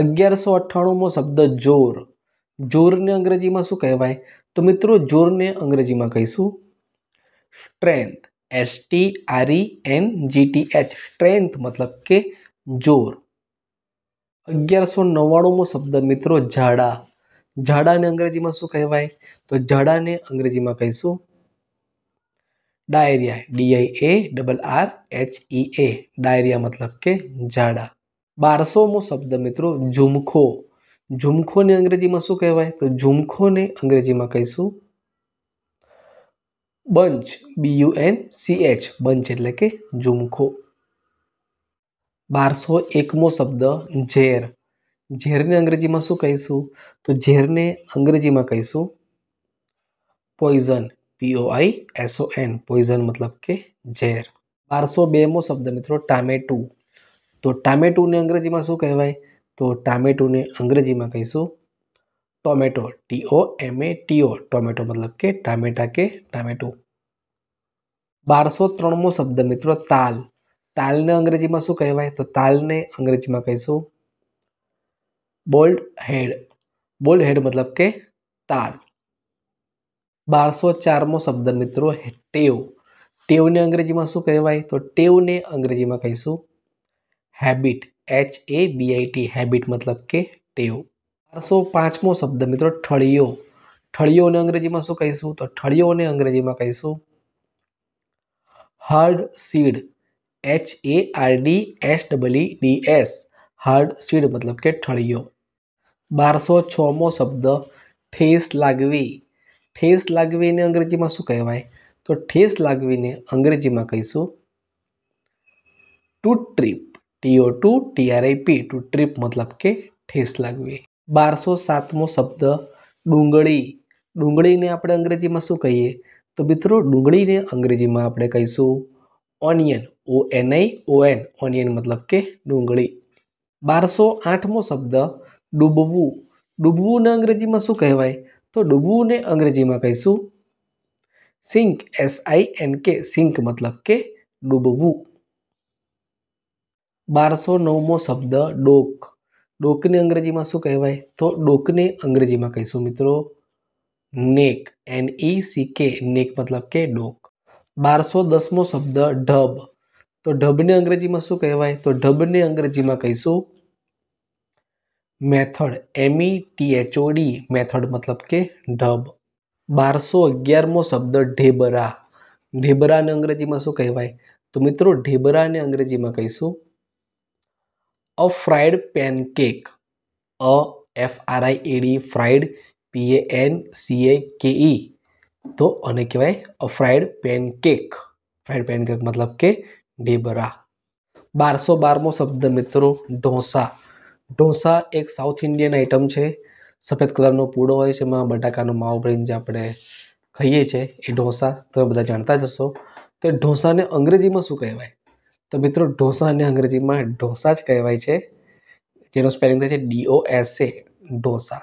અગિયારસો અઠ્ઠાણુંમો શબ્દ જોર જોરને અંગ્રેજીમાં શું કહેવાય તો મિત્રો જોરને અંગ્રેજીમાં કહીશું strength S T R E N G T H strength મતલબ કે જોર અગિયારસો નવ્વાણુંમો શબ્દ મિત્રો ઝાડા ઝાડાને અંગ્રેજીમાં શું કહેવાય તો ઝાડાને અંગ્રેજીમાં કહીશું diarrhoea D I A double R H E A diarrhoea મતલબ કે ઝાડા बारसोमो शब्द मित्रों झूमखो झूमखो ने अंग्रेजी में शू कहवा तो झूमखो ने अंग्रेजी में कही bunch B U N C H bunch एट के झूमखो बारसो एकमो शब्द झेर झेर ने अंग्रेजी में शू कही तो झेर ने अंग्रेजी में कही poison P O I S O N poison मतलब के झेर बारसो बेमो शब्द मित्रों टाटू तो टामेटू ने अंग्रेजी में शू कहवा तो टामेटू ने अंग्रेजी में कही tomato T O M A T O tomato मतलब के टाटा के टाटू बार सौ त्रमो शब्द मित्रों ताल ताल ने अंग्रेजी में शू कहवा तो ताल ने अंग्रेजी में कही बोल्ड हेड बोल्ड हेड मतलब के ताल बार सौ चार मो शब्द मित्रों टेव टेव ने अंग्रेजी में शू कहवा तो टेव ने अंग्रेजी में कही habit H A B I T habit મતલબ કે ટેવ બારસો પાંચમો શબ્દ મિત્રો ઠળિયો ઠળિયોને અંગ્રેજીમાં શું કહીશું તો ઠળિયોને અંગ્રેજીમાં કહીશું hard seed H A R D S W D S hard seed મતલબ કે ઠળિયો બારસો છમો શબ્દ ઠેસ લાગવી ઠેસ લાગવીને અંગ્રેજીમાં શું કહેવાય તો ઠેસ લાગવીને અંગ્રેજીમાં કહીશું to trip T O to T R I P to trip મતલબ કે ઠેસ લાગવી બારસો સાતમો શબ્દ ડુંગળી ડુંગળીને આપણે અંગ્રેજીમાં શું કહીએ તો મિત્રો ડુંગળીને અંગ્રેજીમાં આપણે કહીશું onion O N I O N onion મતલબ કે ડુંગળી બારસો આઠમો શબ્દ ડૂબવું ડૂબવુંને અંગ્રેજીમાં શું કહેવાય તો ડૂબવુંને અંગ્રેજીમાં કહીશું sink S I N K sink મતલબ કે ડૂબવું बार सौ नवमो शब्द डोक डोक ने अंग्रेजी में शू कहवाय तो डोक ने अंग्रेजी में कहीशू मित्रों नेक एन ई सी के नेक मतलब के डोक बार सौ दसमो शब्द ढब तो ढब ने अंग्रेजी में शू कहवाय तो ढब ने अंग्रेजी में कहीशू method M E T H O method मतलब के ढब बार सौ अगियारो शब्द ढेबरा ढेबरा ने अंग्रेजी में शू कहवाय तो मित्रों ढेबरा ने अंग्रेजी में कहीशू a fried pancake a F R I E D fried P A N C A K E તો અને કહેવાય a fried pancake fried pancake મતલબ કે ઢેબરા બારસો બારમો શબ્દ મિત્રો ઢોસા ઢોસા એક સાઉથ ઇન્ડિયન આઇટમ છે સફેદ કલરનો પૂડો હોય છે એમાં બટાકાનો માવો ભરીને જે આપણે ખાઈએ છીએ એ ઢોસા તમે બધા જાણતા જ હશો તો ઢોસાને અંગ્રેજીમાં શું કહેવાય તો મિત્રો ઢોસાને અંગ્રેજીમાં ઢોસા જ કહેવાય છે જેનું સ્પેલિંગ થાય છે ડીઓ એસ એ ઢોસા